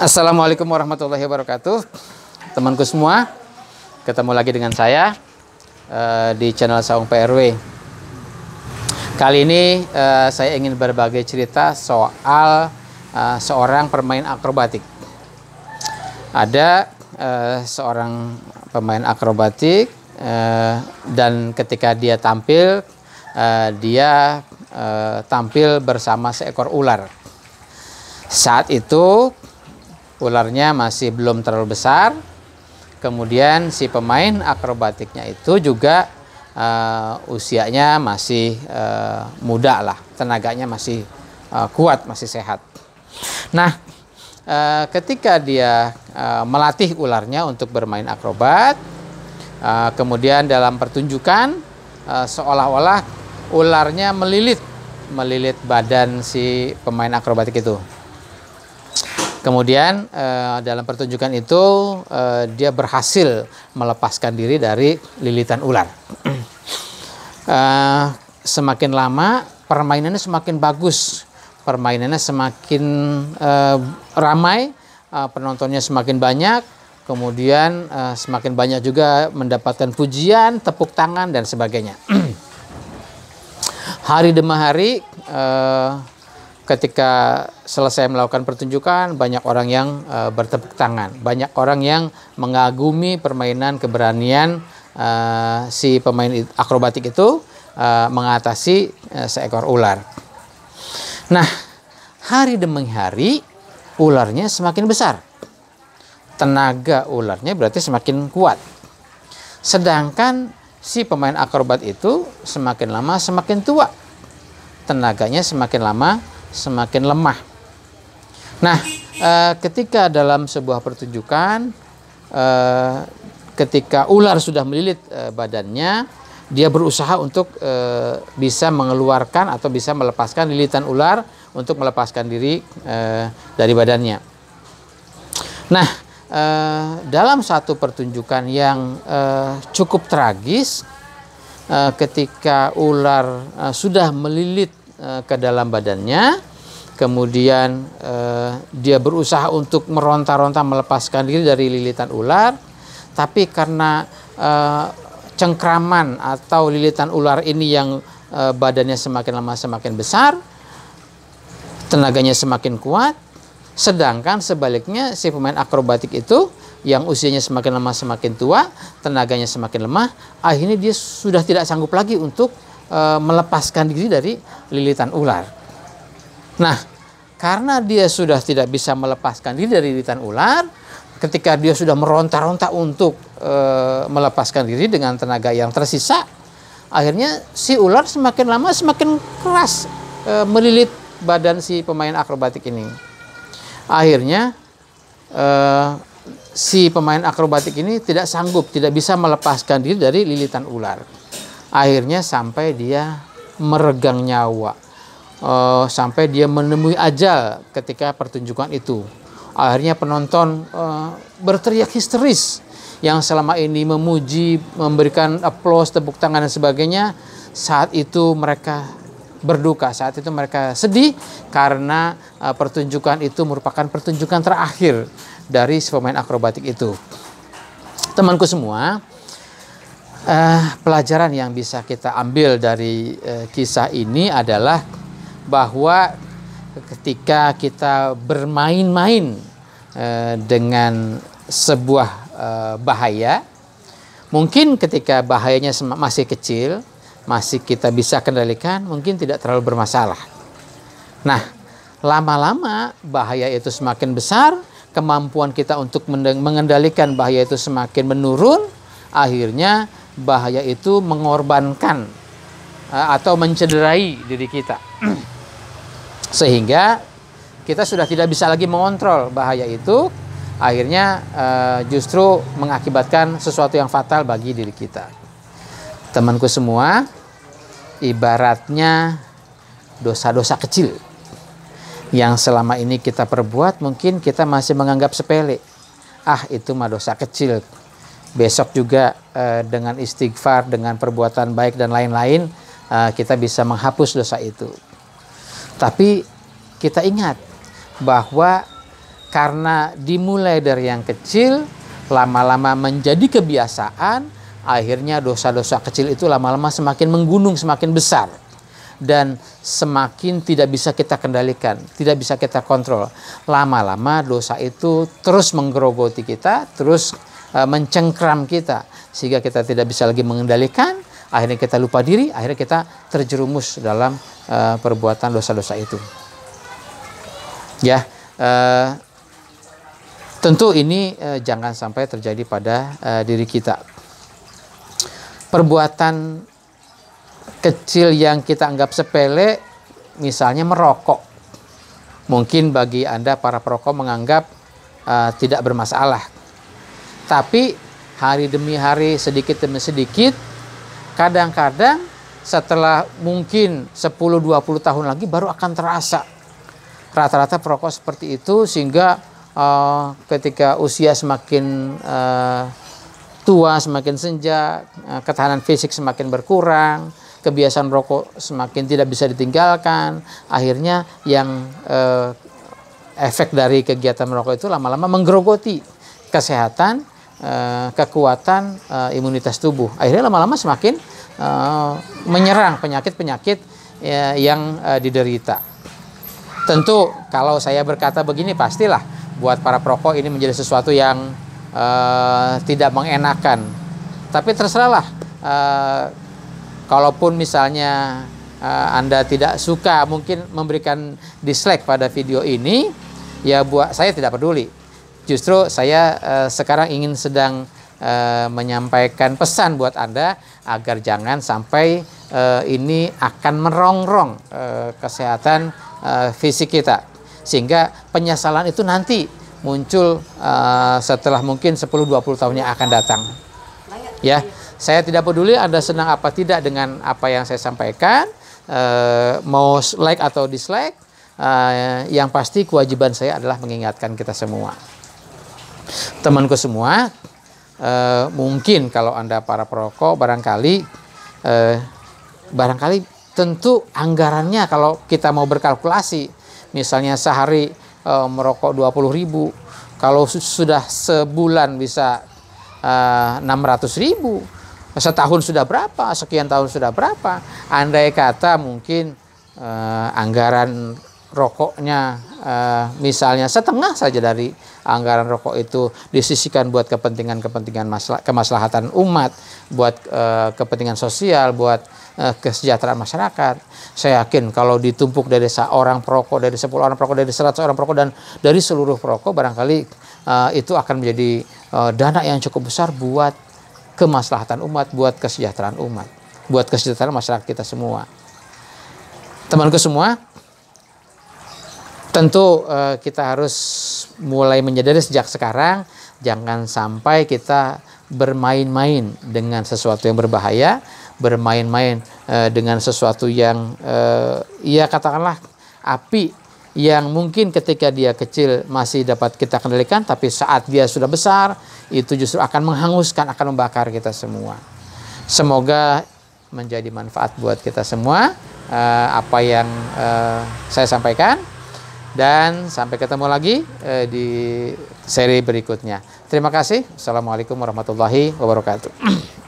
Assalamualaikum warahmatullahi wabarakatuh Temanku semua Ketemu lagi dengan saya uh, Di channel Saung PRW Kali ini uh, saya ingin berbagi cerita soal uh, seorang pemain akrobatik Ada uh, seorang pemain akrobatik uh, Dan ketika dia tampil uh, Dia uh, tampil bersama seekor ular saat itu ularnya masih belum terlalu besar. Kemudian si pemain akrobatiknya itu juga uh, usianya masih uh, muda lah, tenaganya masih uh, kuat, masih sehat. Nah, uh, ketika dia uh, melatih ularnya untuk bermain akrobat, uh, kemudian dalam pertunjukan uh, seolah-olah ularnya melilit, melilit badan si pemain akrobatik itu. Kemudian uh, dalam pertunjukan itu uh, dia berhasil melepaskan diri dari lilitan ular. uh, semakin lama permainannya semakin bagus, permainannya semakin uh, ramai, uh, penontonnya semakin banyak, kemudian uh, semakin banyak juga mendapatkan pujian, tepuk tangan dan sebagainya. hari demi hari uh, ketika selesai melakukan pertunjukan banyak orang yang uh, bertepuk tangan, banyak orang yang mengagumi permainan keberanian uh, si pemain akrobatik itu uh, mengatasi uh, seekor ular. Nah, hari demi hari ularnya semakin besar. Tenaga ularnya berarti semakin kuat. Sedangkan si pemain akrobat itu semakin lama semakin tua. Tenaganya semakin lama semakin lemah. Nah, e, ketika dalam sebuah pertunjukan, e, ketika ular sudah melilit e, badannya, dia berusaha untuk e, bisa mengeluarkan atau bisa melepaskan lilitan ular untuk melepaskan diri e, dari badannya. Nah, e, dalam satu pertunjukan yang e, cukup tragis, e, ketika ular e, sudah melilit Eh, ke dalam badannya, kemudian e, dia berusaha untuk meronta-ronta melepaskan diri dari lilitan ular, tapi karena e, cengkraman atau lilitan ular ini yang e, badannya semakin lama semakin besar, tenaganya semakin kuat, sedangkan sebaliknya si pemain akrobatik itu yang usianya semakin lama semakin tua, tenaganya semakin lemah, akhirnya dia sudah tidak sanggup lagi untuk e, melepaskan diri dari lilitan ular. Nah, karena dia sudah tidak bisa melepaskan diri dari lilitan ular, ketika dia sudah meronta-ronta untuk e, melepaskan diri dengan tenaga yang tersisa, akhirnya si ular semakin lama semakin keras e, melilit badan si pemain akrobatik ini. Akhirnya e, si pemain akrobatik ini tidak sanggup, tidak bisa melepaskan diri dari lilitan ular akhirnya sampai dia meregang nyawa uh, sampai dia menemui ajal ketika pertunjukan itu akhirnya penonton uh, berteriak histeris yang selama ini memuji memberikan aplaus tepuk tangan dan sebagainya saat itu mereka berduka saat itu mereka sedih karena uh, pertunjukan itu merupakan pertunjukan terakhir dari pemain akrobatik itu temanku semua uh, pelajaran yang bisa kita ambil dari uh, kisah ini adalah bahwa ketika kita bermain-main uh, dengan sebuah uh, bahaya, mungkin ketika bahayanya masih kecil, masih kita bisa kendalikan, mungkin tidak terlalu bermasalah. Nah, lama-lama bahaya itu semakin besar, kemampuan kita untuk mengendalikan bahaya itu semakin menurun, akhirnya bahaya itu mengorbankan eh, atau mencederai diri kita. Sehingga kita sudah tidak bisa lagi mengontrol bahaya itu, akhirnya eh, justru mengakibatkan sesuatu yang fatal bagi diri kita. Temanku semua, ibaratnya dosa-dosa kecil yang selama ini kita perbuat mungkin kita masih menganggap sepele. Ah, itu mah dosa kecil besok juga uh, dengan istighfar, dengan perbuatan baik dan lain-lain uh, kita bisa menghapus dosa itu. Tapi kita ingat bahwa karena dimulai dari yang kecil, lama-lama menjadi kebiasaan, akhirnya dosa-dosa kecil itu lama-lama semakin menggunung, semakin besar dan semakin tidak bisa kita kendalikan, tidak bisa kita kontrol. Lama-lama dosa itu terus menggerogoti kita, terus Uh, mencengkram kita sehingga kita tidak bisa lagi mengendalikan akhirnya kita lupa diri akhirnya kita terjerumus dalam uh, perbuatan dosa-dosa itu ya uh, tentu ini uh, jangan sampai terjadi pada uh, diri kita perbuatan kecil yang kita anggap sepele misalnya merokok mungkin bagi anda para perokok menganggap uh, tidak bermasalah tapi hari demi hari, sedikit demi sedikit, kadang-kadang setelah mungkin 10-20 tahun lagi baru akan terasa. Rata-rata perokok seperti itu sehingga uh, ketika usia semakin uh, tua, semakin senja, uh, ketahanan fisik semakin berkurang, kebiasaan merokok semakin tidak bisa ditinggalkan. Akhirnya yang uh, efek dari kegiatan merokok itu lama-lama menggerogoti kesehatan uh, kekuatan uh, imunitas tubuh. Akhirnya lama-lama semakin uh, menyerang penyakit-penyakit uh, yang uh, diderita. Tentu kalau saya berkata begini pastilah buat para perokok ini menjadi sesuatu yang uh, tidak mengenakan. Tapi terserahlah uh, kalaupun misalnya uh, Anda tidak suka mungkin memberikan dislike pada video ini ya buat saya tidak peduli justru saya uh, sekarang ingin sedang uh, menyampaikan pesan buat Anda agar jangan sampai uh, ini akan merongrong uh, kesehatan uh, fisik kita sehingga penyesalan itu nanti muncul uh, setelah mungkin 10-20 tahunnya akan datang ya saya tidak peduli Anda senang apa tidak dengan apa yang saya sampaikan uh, mau like atau dislike uh, yang pasti kewajiban saya adalah mengingatkan kita semua temanku semua eh, mungkin kalau anda para perokok barangkali eh, barangkali tentu anggarannya kalau kita mau berkalkulasi misalnya sehari eh, merokok 20 ribu kalau sudah sebulan bisa eh, enam ratus ribu setahun sudah berapa sekian tahun sudah berapa andai kata mungkin eh, anggaran rokoknya uh, misalnya setengah saja dari anggaran rokok itu disisikan buat kepentingan-kepentingan masalah kemaslahatan umat, buat uh, kepentingan sosial, buat uh, kesejahteraan masyarakat. Saya yakin kalau ditumpuk dari seorang perokok, dari 10 orang perokok, dari 100 orang perokok dan dari seluruh perokok barangkali uh, itu akan menjadi uh, dana yang cukup besar buat kemaslahatan umat, buat kesejahteraan umat, buat kesejahteraan masyarakat kita semua. Temanku semua, tentu uh, kita harus mulai menyadari sejak sekarang jangan sampai kita bermain-main dengan sesuatu yang berbahaya, bermain-main uh, dengan sesuatu yang uh, ya katakanlah api yang mungkin ketika dia kecil masih dapat kita kendalikan, tapi saat dia sudah besar, itu justru akan menghanguskan, akan membakar kita semua. Semoga menjadi manfaat buat kita semua uh, apa yang uh, saya sampaikan. Dan sampai ketemu lagi eh, di seri berikutnya. Terima kasih. Assalamualaikum warahmatullahi wabarakatuh.